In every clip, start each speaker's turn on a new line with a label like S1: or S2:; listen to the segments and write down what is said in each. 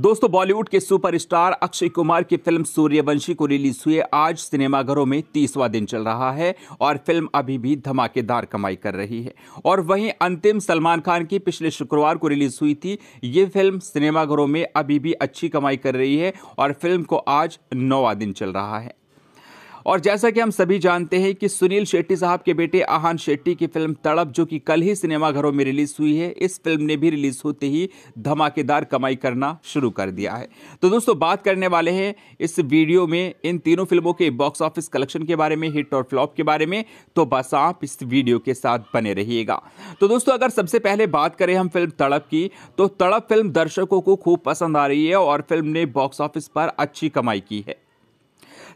S1: दोस्तों बॉलीवुड के सुपरस्टार अक्षय कुमार की फिल्म सूर्यवंशी को रिलीज हुए आज सिनेमाघरों में तीसवा दिन चल रहा है और फिल्म अभी भी धमाकेदार कमाई कर रही है और वहीं अंतिम सलमान खान की पिछले शुक्रवार को रिलीज हुई थी ये फिल्म सिनेमाघरों में अभी भी अच्छी कमाई कर रही है और फिल्म को आज नौवा दिन चल रहा है और जैसा कि हम सभी जानते हैं कि सुनील शेट्टी साहब के बेटे आहान शेट्टी की फिल्म तड़प जो कि कल ही सिनेमाघरों में रिलीज हुई है इस फिल्म ने भी रिलीज होते ही धमाकेदार कमाई करना शुरू कर दिया है तो दोस्तों बात करने वाले हैं इस वीडियो में इन तीनों फिल्मों के बॉक्स ऑफिस कलेक्शन के बारे में हिट और फ्लॉप के बारे में तो बस आप इस वीडियो के साथ बने रहिएगा तो दोस्तों अगर सबसे पहले बात करें हम फिल्म तड़प की तो तड़प फिल्म दर्शकों को खूब पसंद आ रही है और फिल्म ने बॉक्स ऑफिस पर अच्छी कमाई की है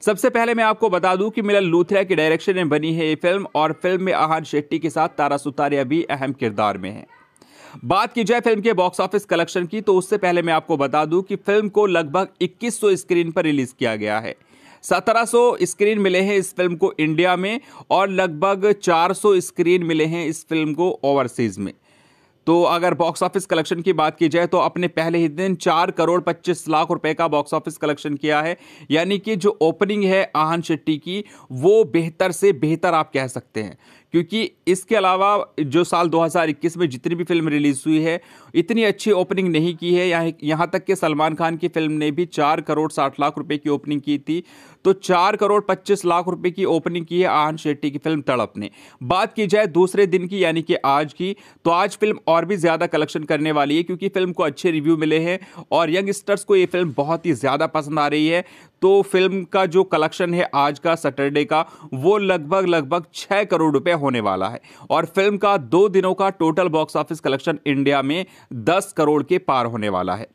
S1: सबसे पहले मैं आपको बता दूं कि मिलन लूथरा के डायरेक्शन में बनी है ये फिल्म और फिल्म में आहान शेट्टी के साथ तारा सुतारिया भी अहम किरदार में है बात की जाए फिल्म के बॉक्स ऑफिस कलेक्शन की तो उससे पहले मैं आपको बता दूं कि फिल्म को लगभग 2100 स्क्रीन पर रिलीज किया गया है 1700 स्क्रीन मिले हैं इस फिल्म को इंडिया में और लगभग 400 स्क्रीन मिले हैं इस फिल्म को ओवरसीज में तो अगर बॉक्स ऑफिस कलेक्शन की बात की जाए तो अपने पहले ही दिन चार करोड़ पच्चीस लाख रुपए का बॉक्स ऑफिस कलेक्शन किया है यानी कि जो ओपनिंग है आहन शेट्टी की वो बेहतर से बेहतर आप कह सकते हैं क्योंकि इसके अलावा जो साल 2021 में जितनी भी फिल्म रिलीज़ हुई है इतनी अच्छी ओपनिंग नहीं की है यहाँ यहाँ तक कि सलमान खान की फिल्म ने भी चार करोड़ साठ लाख रुपए की ओपनिंग की थी तो चार करोड़ पच्चीस लाख रुपए की ओपनिंग की है आहन शेट्टी की फिल्म तड़प ने बात की जाए दूसरे दिन की यानी कि आज की तो आज फिल्म और भी ज़्यादा कलेक्शन करने वाली है क्योंकि फिल्म को अच्छे रिव्यू मिले हैं और यंगस्टर्स को ये फिल्म बहुत ही ज़्यादा पसंद आ रही है तो फिल्म का जो कलेक्शन है आज का सैटरडे का वो लगभग लगभग छः करोड़ रुपए होने वाला है और फिल्म का दो दिनों का total box office collection India में दस करोड़ के पार होने वाला है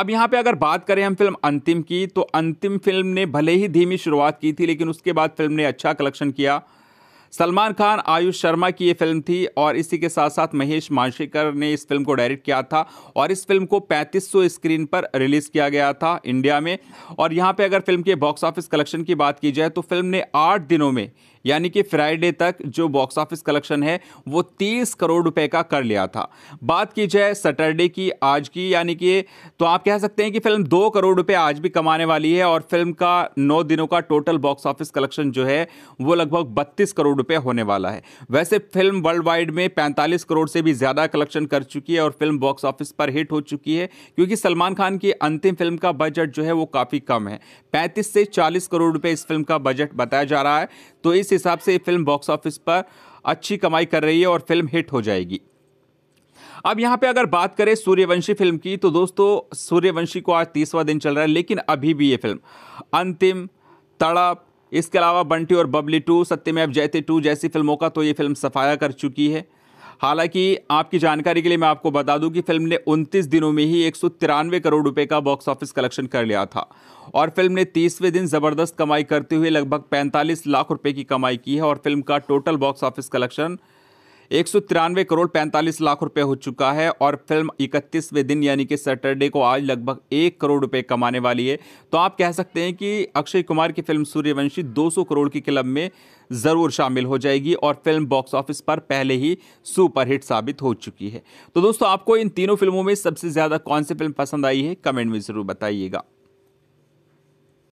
S1: अब यहाँ पे अगर बात करें हम फिल्म अंतिम की तो अंतिम फिल्म ने भले ही धीमी शुरुआत की थी लेकिन उसके बाद फिल्म ने अच्छा कलेक्शन किया सलमान खान आयुष शर्मा की ये फिल्म थी और इसी के साथ साथ महेश मांशेकर ने इस फिल्म को डायरेक्ट किया था और इस फिल्म को 3500 स्क्रीन पर रिलीज़ किया गया था इंडिया में और यहाँ पे अगर फिल्म के बॉक्स ऑफिस कलेक्शन की बात की जाए तो फिल्म ने आठ दिनों में यानी कि फ्राइडे तक जो बॉक्स ऑफिस कलेक्शन है वो तीस करोड़ रुपए का कर लिया था बात की जाए सैटरडे की आज की यानी कि तो आप कह सकते हैं कि फिल्म दो करोड़ रुपए आज भी कमाने वाली है और फिल्म का नौ दिनों का टोटल बॉक्स ऑफिस कलेक्शन जो है वो लगभग बत्तीस करोड़ रुपये होने वाला है वैसे फिल्म वर्ल्ड वाइड में पैंतालीस करोड़ से भी ज़्यादा कलेक्शन कर चुकी है और फिल्म बॉक्स ऑफिस पर हिट हो चुकी है क्योंकि सलमान खान की अंतिम फिल्म का बजट जो है वो काफ़ी कम है पैंतीस से चालीस करोड़ रुपये इस फिल्म का बजट बताया जा रहा है तो इस इस हिसाब से फिल्म बॉक्स ऑफिस पर अच्छी कमाई कर रही है और फिल्म हिट हो जाएगी अब यहाँ पे अगर बात करें सूर्यवंशी फिल्म की तो दोस्तों सूर्यवंशी को आज तीसवा दिन चल रहा है लेकिन अभी भी ये फिल्म अंतिम तड़प इसके अलावा बंटी और बबली टू सत्यमेव जयते टू जैसी फिल्मों का तो ये फिल्म सफाया कर चुकी है हालांकि आपकी जानकारी के लिए मैं आपको बता दूं कि फिल्म ने 29 दिनों में ही एक करोड़ रुपए का बॉक्स ऑफिस कलेक्शन कर लिया था और फिल्म ने तीसवें दिन ज़बरदस्त कमाई करते हुए लगभग 45 लाख रुपए की कमाई की है और फिल्म का टोटल बॉक्स ऑफिस कलेक्शन एक करोड़ पैंतालीस लाख रुपए हो चुका है और फिल्म इकतीसवें दिन यानी कि सैटरडे को आज लगभग एक करोड़ रुपए कमाने वाली है तो आप कह सकते हैं कि अक्षय कुमार की फिल्म सूर्यवंशी 200 करोड़ की क्लब में ज़रूर शामिल हो जाएगी और फिल्म बॉक्स ऑफिस पर पहले ही सुपरहिट साबित हो चुकी है तो दोस्तों आपको इन तीनों फिल्मों में सबसे ज़्यादा कौन सी फिल्म पसंद आई है कमेंट में ज़रूर बताइएगा